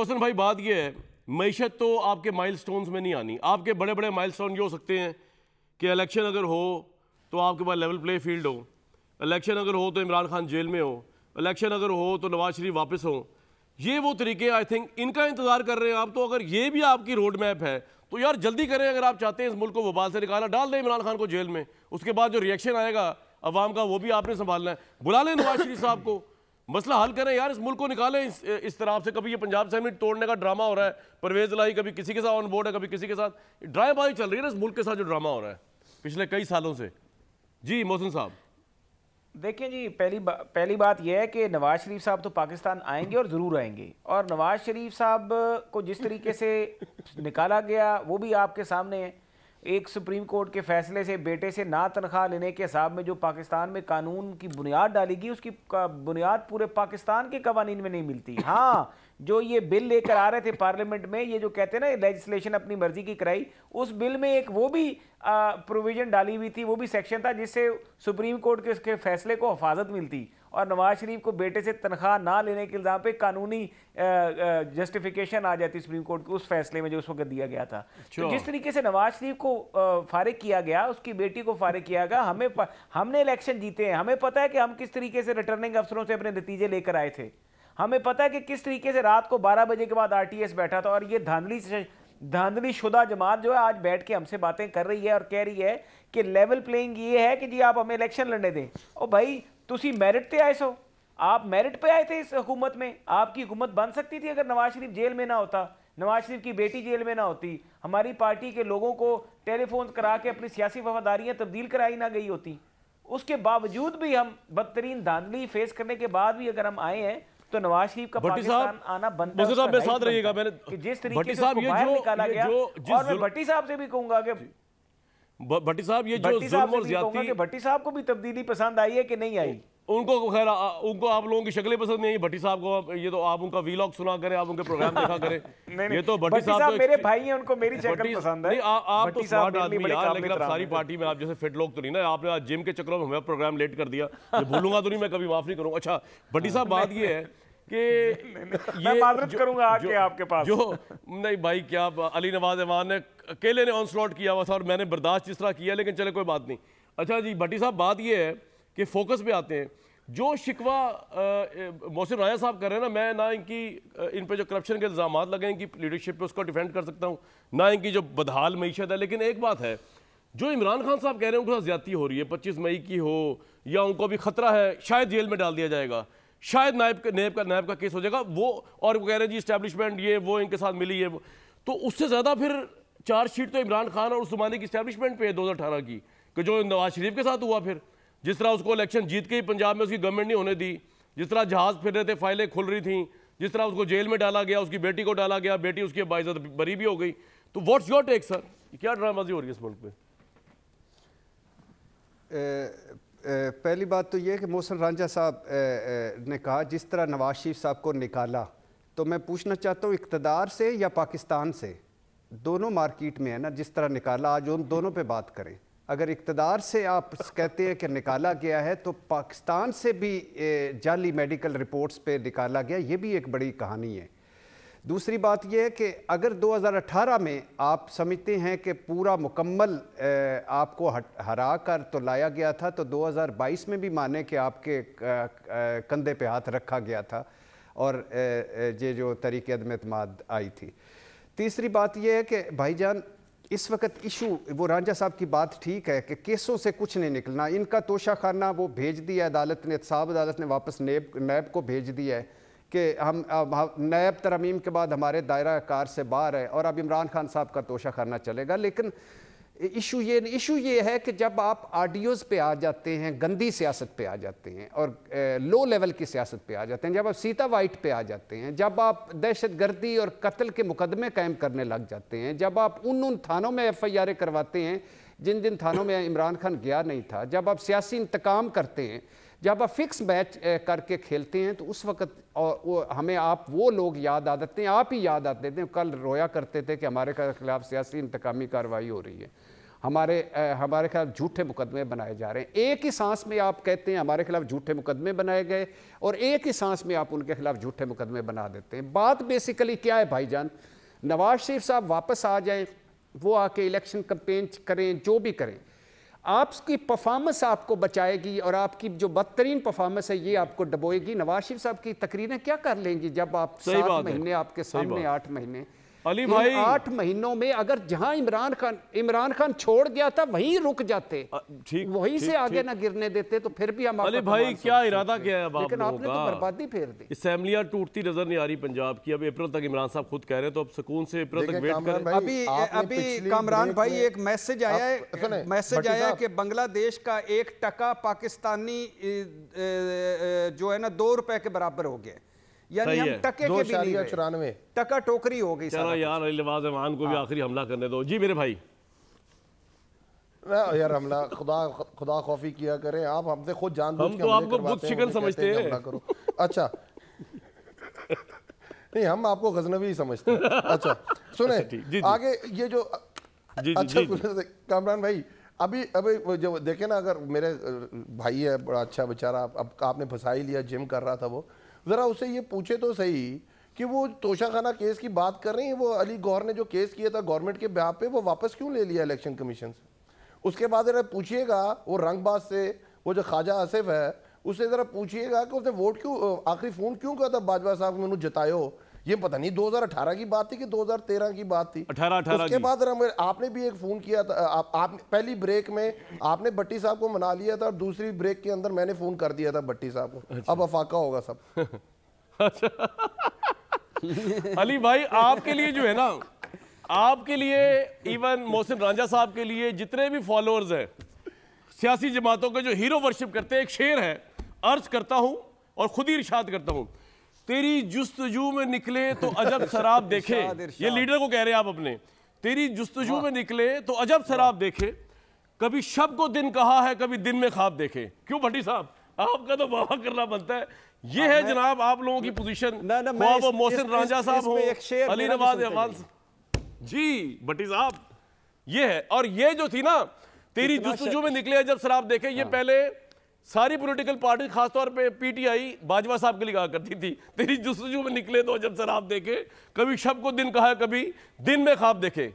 रोशन भाई बात यह है मीशत तो आपके माइलस्टोन्स में नहीं आनी आपके बड़े बड़े माइलस्टोन ये हो सकते हैं कि इलेक्शन अगर हो तो आपके पास लेवल प्ले फील्ड हो इलेक्शन अगर हो तो इमरान खान जेल में हो इलेक्शन अगर हो तो नवाज शरीफ वापस हो ये वो तरीके आई थिंक इनका इंतज़ार कर रहे हैं आप तो अगर ये भी आपकी रोड मैप है तो यार जल्दी करें अगर आप चाहते हैं इस मुल्क को वबाल से निकाला डाल दें इमरान खान को जेल में उसके बाद जो रिएक्शन आएगा अवाम का वो भी आपने संभालना है बुला लें नवाज शरीफ साहब को मसला हल करें यार इस मुल्क को निकालें इस, इस तरह से कभी ये पंजाब समिट तोड़ने का ड्रामा हो रहा है परवेज लाई कभी किसी के साथ ऑन बोर्ड है कभी किसी के साथ बाई चल रही है ना इस मुल्क के साथ जो ड्रामा हो रहा है पिछले कई सालों से जी मोहसिन साहब देखिए जी पहली बा, पहली बात यह है कि नवाज शरीफ साहब तो पाकिस्तान आएंगे और ज़रूर आएंगे और नवाज शरीफ साहब को जिस तरीके से निकाला गया वो भी आपके सामने है एक सुप्रीम कोर्ट के फैसले से बेटे से ना तनख्वाह लेने के हिसाब में जो पाकिस्तान में कानून की बुनियाद डालेगी उसकी बुनियाद पूरे पाकिस्तान के कवानीन में नहीं मिलती हाँ जो ये बिल लेकर आ रहे थे पार्लियामेंट में ये जो कहते हैं ना लेजिस्लेशन अपनी मर्जी की कराई उस बिल में एक वो भी प्रोविज़न डाली हुई थी वो भी सेक्शन था जिससे सुप्रीम कोर्ट के उसके फैसले को हफाजत मिलती और नवाज शरीफ को बेटे से तनख्वाह ना लेने के इल्ज़ाम पर कानूनी जस्टिफिकेशन आ जाती सुप्रीम कोर्ट के उस फैसले में जो उस वक्त दिया गया था तो अच्छा। जिस तरीके से नवाज शरीफ को फारिग किया गया उसकी बेटी को फारिग किया गया हमें हमने इलेक्शन जीते हैं हमें पता है कि हम किस तरीके से रिटर्निंग अफसरों से अपने नतीजे लेकर आए थे हमें पता है कि किस तरीके से रात को बारह बजे के बाद एस बैठा था और ये धांधली धांधली शुदा जमात जो है आज बैठ के हमसे बातें कर रही है और कह रही है कि लेवल प्लेइंग ये है कि जी आप हमें इलेक्शन लड़ने दें और भाई तुम मैरिट पर आए सो आप मेरिट पे आए थे इस हुकूमत में आपकी हुकूमत बन सकती थी अगर नवाज शरीफ जेल में ना होता नवाज शरीफ की बेटी जेल में ना होती हमारी पार्टी के लोगों को टेलीफोन करा के अपनी सियासी वफादारियाँ तब्दील कराई ना गई होती उसके बावजूद भी हम बदतरीन धांधली फेस करने के बाद भी अगर हम आए हैं तो नवाज शरीफ का पाकिस्तान आना बंद साहब साथ रहिएगा जिस तरीके से निकाला गया और मैं भट्टी साहब से भी कहूंगा कि भट्टी साहब ये जो भट्टी साहब को भी तब्दीली पसंद आई है कि नहीं आई उनको तो खैर उनको आप लोगों की शक्लें पसंद नहीं भट्टी साहब को ये तो आप उनका वीलॉग सुना करें आप उनके प्रोग्राम देखा करें ये तो भट्टी साहब तो मेरे भाई हैं उनको मेरी शक्ल पसंद है आ, आप तो स्मार्ट आदमी यार लेकिन आप सारी पार्टी में आप जैसे फिट लोग तो नहीं ना आपने आज जिम के चक्करों में हमें प्रोग्राम लेट कर दिया भूलूंगा तो नहीं मैं कभी माफ नहीं करूंगा अच्छा भट्टी हाँ। साहब बात यह है कि ये माजरत करूंगा आके आपके पास जो नहीं भाई क्या अली नवाज अहमान ने अकेले ने ऑन स्लॉट किया हुआ था और मैंने बर्दाश्त जिस तरह किया लेकिन चले कोई बात नहीं अच्छा जी भट्टी साहब बात यह है कि फोकस पे आते हैं जो शिकवा मोहसिन राजा साहब कर रहे हैं ना मैं ना इनकी इन पर जो करप्शन के इल्ज़ाम लगे इनकी लीडरशिप पे उसको डिफेंड कर सकता हूँ ना इनकी जो बदहाल मीशत है लेकिन एक बात है जो इमरान खान साहब कह रहे हैं उनके साथ ज्यादा हो रही है पच्चीस मई की हो या उनको भी खतरा है शायद जेल में डाल दिया जाएगा शायद नायब नायब का नायब का केस हो जाएगा वो और वो कह रहे हैं जी इस्टेब्लिशमेंट ये वो इनके साथ मिली है तो उससे ज़्यादा फिर चार्जशीट तो इमरान खान और उस ज़माने की इस्टेब्लिशमेंट पे है दो की कि जो नवाज शरीफ के साथ हुआ फिर जिस तरह उसको इलेक्शन जीत के ही पंजाब में उसकी गवर्नमेंट नहीं होने दी जिस तरह जहाज़ फिर रहे थे फाइलें खुल रही थी जिस तरह उसको जेल में डाला गया उसकी बेटी को डाला गया बेटी उसकी बाइजत बरी भी हो गई तो व्हाट्स योर टेक सर क्या ड्रामाजी हो रही है इस मुल्क में पहली बात तो ये कि मोहसन रांझा साहब ने कहा जिस तरह नवाज शरीफ साहब को निकाला तो मैं पूछना चाहता हूँ इकतदार से या पाकिस्तान से दोनों मार्केट में है ना जिस तरह निकाला आज उन दोनों पे बात करें अगर इकतदार से आप कहते हैं कि निकाला गया है तो पाकिस्तान से भी जाली मेडिकल रिपोर्ट्स पे निकाला गया ये भी एक बड़ी कहानी है दूसरी बात यह है कि अगर 2018 में आप समझते हैं कि पूरा मुकम्मल आपको हरा कर तो लाया गया था तो 2022 में भी माने कि आपके कंधे पे हाथ रखा गया था और ये जो तरीके अदम अतमाद आई थी तीसरी बात यह है कि भाईजान इस वक्त इशू वो रांझा साहब की बात ठीक है कि केसों से कुछ नहीं निकलना इनका तोशा खाना वो भेज दिया अदालत ने साहब अदालत ने वापस नेब नैब को भेज दिया है कि हम नैब तरमीम के बाद हमारे दायरा कार से बाहर है और अब इमरान खान साहब का तोशा खाना चलेगा लेकिन इशू ये इशू ये है कि जब आप आडियोज़ पे आ जाते हैं गंदी सियासत पे आ जाते हैं और लो लेवल की सियासत पे आ जाते हैं जब आप सीता वाइट पे आ जाते हैं जब आप दहशत गर्दी और कत्ल के मुकदमे कायम करने लग जाते हैं जब आप उन उन थानों में एफ आई आर करवाते हैं जिन जिन थानों में इमरान खान गया नहीं था जब आप सियासी इंतकाम करते हैं जब आप फिक्स मैच करके खेलते हैं तो उस वक्त और हमें आप वो लोग याद आ जाते हैं आप ही याद आते थे कल रोया करते थे कि हमारे खिलाफ सियासी इंतकामी कार्रवाई हो रही है हमारे हमारे खिलाफ झूठे मुकदमे बनाए जा रहे हैं एक ही सांस में आप कहते हैं हमारे खिलाफ झूठे मुकदमे बनाए गए और एक ही सांस में आप उनके खिलाफ झूठे मुकदमे बना देते हैं बात बेसिकली क्या है भाईजान नवाज शरीफ साहब वापस आ जाएं वो आके इलेक्शन कंपेन करें जो भी करें आपकी परफॉर्मेंस आपको बचाएगी और आपकी जो बदतरीन परफॉर्मेंस है ये आपको डबोएगी नवाज शरीफ साहब की तकरीरें क्या कर लेंगी जब आप सात महीने आपके सामने आठ महीने अली भाई आठ महीनों में अगर जहां इमरान खान इमरान खान छोड़ गया था वहीं रुक जाते ठीक वहीं से आगे ना गिरने देते तो फिर भी हम अली भाई क्या इरादा क्या है लेकिन आपने तो बर्बादी फेर दी असेंबलियां टूटती नजर नहीं आ रही पंजाब की अब अप्रैल तक इमरान साहब खुद कह रहे हैं तो अब सुकून से अप्रैल तक वेट कर अभी अभी कामरान भाई एक मैसेज आया है मैसेज आया है कि बांग्लादेश का एक टका पाकिस्तानी जो है ना दो रुपए के बराबर हो गया यानी हम टके के भी नहीं चौरानवे टका टोकरी हो गई चलो यार अली अमान को भी हाँ। आखिरी हमला करने दो जी मेरे भाई यार हमला खुदा खुदा खौफी किया करें आप हमसे खुद जान हम तो आपको समझते हैं अच्छा नहीं हम आपको गजनवी समझते हैं अच्छा सुने अच्छा, आगे ये जो अच्छा कामरान भाई अभी अभी जो देखे ना अगर मेरे भाई है बड़ा अच्छा बेचारा अब आपने फंसा ही लिया जिम कर रहा था वो ज़रा उसे ये पूछे तो सही कि वो तोशाखाना केस की बात कर रही हैं वो अली गौर ने जो केस किया था गवर्नमेंट के ब्याह पे वो वापस क्यों ले लिया इलेक्शन कमीशन से उसके बाद ज़रा पूछिएगा वो रंगबाज से वो जो ख्वाजा आसिफ है उससे ज़रा पूछिएगा कि उसने वोट क्यों आखिरी फ़ोन क्यों कहा था बाजवा साहब मैंने जतायो ये पता नहीं 2018 की बात थी कि 2013 की बात थी 18 18 उसके बाद आपने भी एक फोन किया था आप, आप पहली ब्रेक में आपने भट्टी साहब को मना लिया था और दूसरी ब्रेक के अंदर मैंने फोन कर दिया था भट्टी साहब को अच्छा। अब अफाका होगा सब अच्छा। अली भाई आपके लिए जो है ना आपके लिए इवन मोहसिन राजा साहब के लिए जितने भी फॉलोअर्स हैं सियासी जमातों के जो हीरो वर्शिप करते हैं एक शेर है अर्ज करता हूं और खुद ही इर्शाद करता हूं तेरी जुस्तजू में निकले तो अजब शराब देखे ये लीडर को कह रहे हैं आप अपने तेरी जुस्तजू में निकले तो अजब शराब देखे कभी शब को दिन कहा है कभी दिन में खाब देखे क्यों भट्टी साहब आपका तो वाह करना बनता है ये है जनाब आप लोगों की पोजीशन मोहसिन राजा साहब हो अली नवाज अहमान जी भट्टी साहब ये है और ये जो थी ना तेरी जुस्तजू में निकले अजब शराब देखे ये हाँ। पहले सारी पॉलिटिकल पार्टी खासतौर पे पीटीआई बाजवा साहब के लिए कहा करती थी तेरी जस्तजू में निकले तो जब सर आप देखे कभी शब को दिन कहा कभी दिन में खाब देखे